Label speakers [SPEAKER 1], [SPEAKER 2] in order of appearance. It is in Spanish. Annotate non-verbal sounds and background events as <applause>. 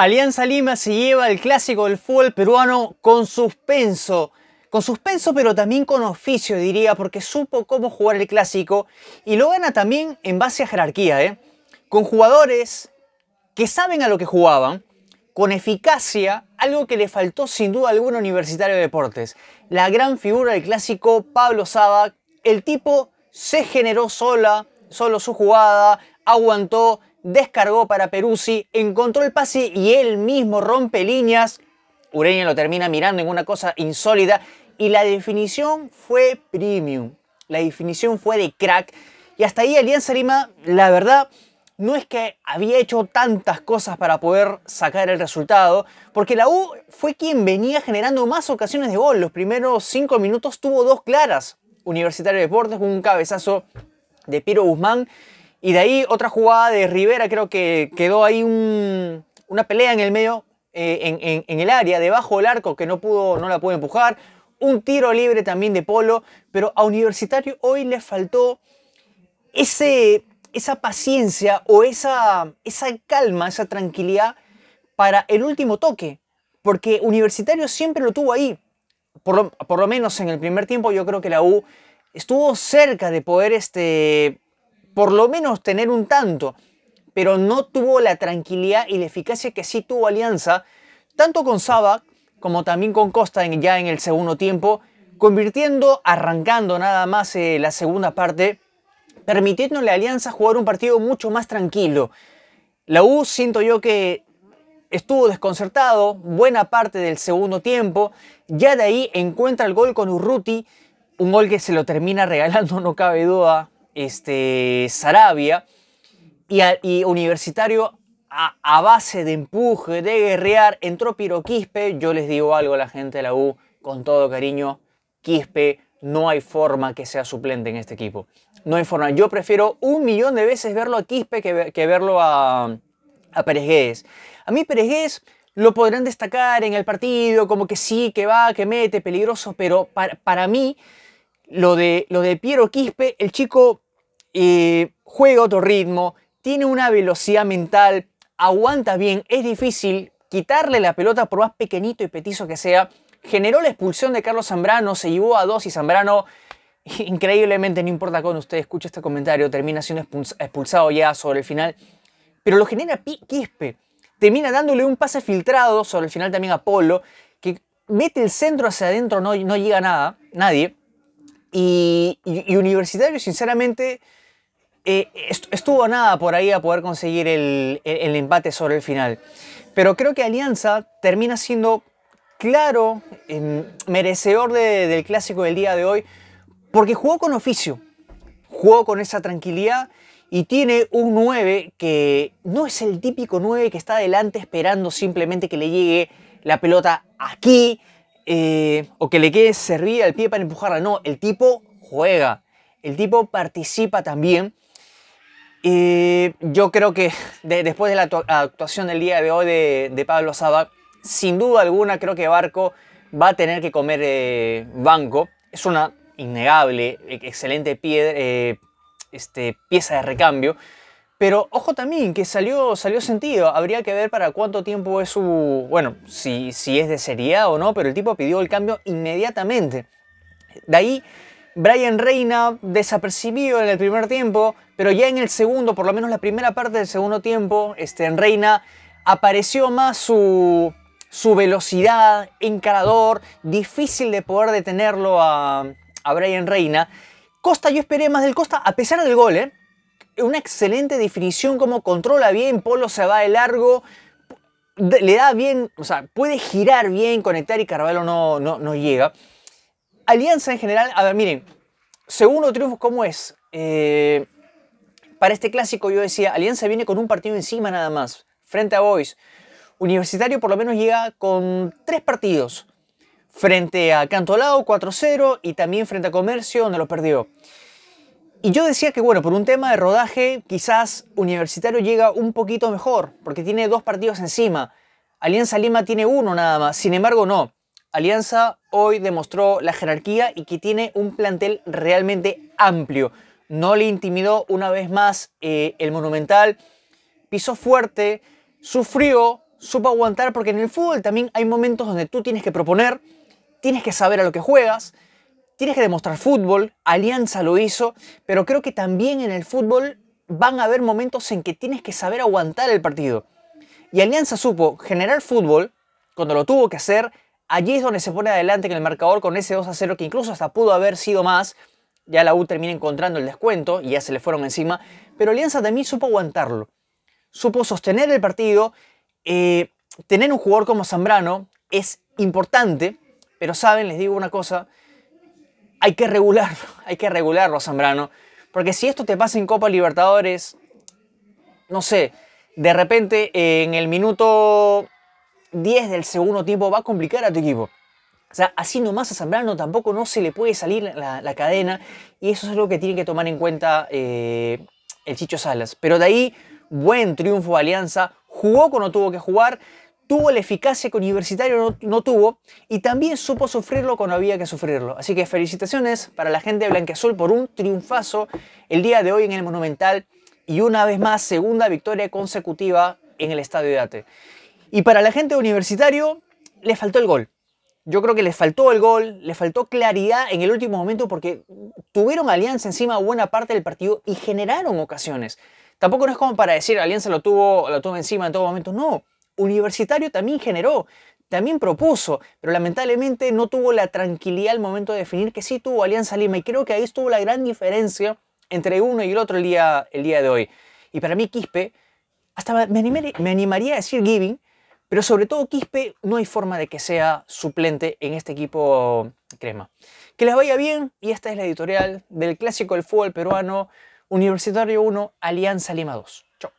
[SPEAKER 1] Alianza Lima se lleva el clásico del fútbol peruano con suspenso. Con suspenso pero también con oficio diría porque supo cómo jugar el clásico y lo gana también en base a jerarquía. ¿eh? Con jugadores que saben a lo que jugaban, con eficacia, algo que le faltó sin duda a Universitario de Deportes. La gran figura del clásico, Pablo Saba, el tipo se generó sola, solo su jugada, aguantó, descargó para Peruzzi, encontró el pase y él mismo rompe líneas. Ureña lo termina mirando en una cosa insólida y la definición fue premium. La definición fue de crack. Y hasta ahí Alianza Lima, la verdad, no es que había hecho tantas cosas para poder sacar el resultado, porque la U fue quien venía generando más ocasiones de gol. Los primeros cinco minutos tuvo dos claras. Universitario de Deportes con un cabezazo de Piero Guzmán y de ahí otra jugada de Rivera, creo que quedó ahí una pelea en el medio, eh, en, el área, debajo del arco, que no, pudo, no la pudo empujar. Un tiro libre también de Polo, pero a Universitario hoy le faltó ese, esa paciencia o esa, esa calma, esa tranquilidad para el último toque, porque Universitario siempre lo tuvo ahí. Por lo, por lo menos en el primer tiempo yo creo que la U estuvo cerca de poder este, por lo menos tener un tanto, pero no tuvo la tranquilidad y la eficacia que sí tuvo Alianza, tanto con Sabac como también con Costa ya en el segundo tiempo, convirtiendo, arrancando nada más eh, la segunda parte, permitiéndole a Alianza jugar un partido mucho más tranquilo. La U siento yo que estuvo desconcertado buena parte del segundo tiempo, ya de ahí encuentra el gol con Urruti, un gol que se lo termina <laughs> regalando, no cabe duda, este, Sarabia y, Universitario a, base de empuje, de guerrear, entró Piero Quispe. Yo les digo algo a la gente de la U con todo cariño, Quispe no hay forma que sea suplente en este equipo. No hay forma. Yo prefiero un millón de veces verlo a Quispe que, verlo a, a A mí Pérez lo podrán destacar en el partido, como que sí, que va, que mete, peligroso, pero para, mí, lo de, lo de Piero Quispe, el chico eh, juega otro ritmo, tiene una velocidad mental, aguanta bien, es difícil quitarle la pelota por más pequeñito y petizo que sea. Generó la expulsión de Carlos Zambrano, se llevó a dos y Zambrano, <laughs> increíblemente, no importa cuando usted escuche este comentario, termina siendo expulsado ya sobre el final. Pero lo genera Quispe, termina dándole un pase filtrado sobre el final también a Polo, que mete el centro hacia adentro, no, no llega nada, nadie. Y, universitario, sinceramente, eh, estuvo nada por ahí a poder conseguir el, empate sobre el final. Pero creo que Alianza termina siendo claro, em, merecedor del clásico del día de hoy, porque jugó con oficio, jugó con esa tranquilidad y tiene un 9 que no es el típico 9 que está adelante esperando simplemente que le llegue la pelota aquí, eh, o que le quede servir al pie para empujarla. No, el tipo juega, el tipo participa también. yo creo que después de la actuación del día de hoy de, Pablo Saba sin duda alguna creo que Barco va a tener que comer eh, banco. Es una innegable, excelente pie, eh, este, pieza de recambio. Pero ojo también, que salió, salió sentido. Habría que ver para cuánto tiempo es su. Bueno, si, si es de seriedad o no, pero el tipo pidió el cambio inmediatamente. De ahí, Brian Reina desapercibido en el primer tiempo, pero ya en el segundo, por lo menos la primera parte del segundo tiempo, este, en Reina apareció más su, su velocidad, encarador, difícil de poder detenerlo a, a Brian Reina. Costa, yo esperé más del Costa, a pesar del gol, ¿eh? una excelente definición, como controla bien, Polo se va de largo, le da bien, o sea, puede girar bien, conectar y Carvalho no, no, no llega. Alianza en general, a ver, miren, segundo triunfo, ¿cómo es? Eh, para este clásico yo decía, Alianza viene con un partido encima nada más, frente a Boys. Universitario por lo menos llega con tres partidos, frente a Cantolao 4-0 y también frente a Comercio donde lo perdió. Y yo decía que, bueno, por un tema de rodaje, quizás Universitario llega un poquito mejor, porque tiene dos partidos encima. Alianza Lima tiene uno nada más. Sin embargo, no. Alianza hoy demostró la jerarquía y que tiene un plantel realmente amplio. No le intimidó una vez más eh, el Monumental. Pisó fuerte, sufrió, supo aguantar, porque en el fútbol también hay momentos donde tú tienes que proponer, tienes que saber a lo que juegas Tienes que demostrar fútbol, Alianza lo hizo, pero creo que también en el fútbol van a haber momentos en que tienes que saber aguantar el partido. Y Alianza supo generar fútbol cuando lo tuvo que hacer. Allí es donde se pone adelante en el marcador con ese 2 a 0 que incluso hasta pudo haber sido más. Ya la U termina encontrando el descuento y ya se le fueron encima. Pero Alianza también supo aguantarlo. Supo sostener el partido. Eh, tener un jugador como Zambrano es importante. Pero saben, les digo una cosa, hay que regularlo, <laughs> hay que regularlo, Zambrano. Porque si esto te pasa en Copa Libertadores, no sé, de repente eh, en el minuto 10 del segundo tiempo va a complicar a tu equipo. O sea, haciendo más a Zambrano tampoco no se le puede salir la, cadena y eso es algo que tiene que tomar en cuenta eh, el Chicho Salas. Pero de ahí, buen triunfo de Alianza, jugó cuando tuvo que jugar, tuvo la eficacia que Universitario no, tuvo y también supo sufrirlo cuando había que sufrirlo. Así que felicitaciones para la gente de Blanqueazul por un triunfazo el día de hoy en el Monumental y una vez más segunda victoria consecutiva en el Estadio de Ate. Y para la gente de Universitario le faltó el gol. Yo creo que les faltó el gol, les faltó claridad en el último momento porque tuvieron Alianza encima buena parte del partido y generaron ocasiones. Tampoco no es como para decir Alianza lo tuvo, lo tuvo encima en todo momento. No, universitario también generó, también propuso, pero lamentablemente no tuvo la tranquilidad al momento de definir que sí tuvo Alianza Lima y creo que ahí estuvo la gran diferencia entre uno y el otro el día, el día de hoy. Y para mí Quispe, hasta me, animaría, a decir Giving, pero sobre todo Quispe no hay forma de que sea suplente en este equipo crema. Que les vaya bien y esta es la editorial del clásico del fútbol peruano Universitario 1, Alianza Lima 2. Chao.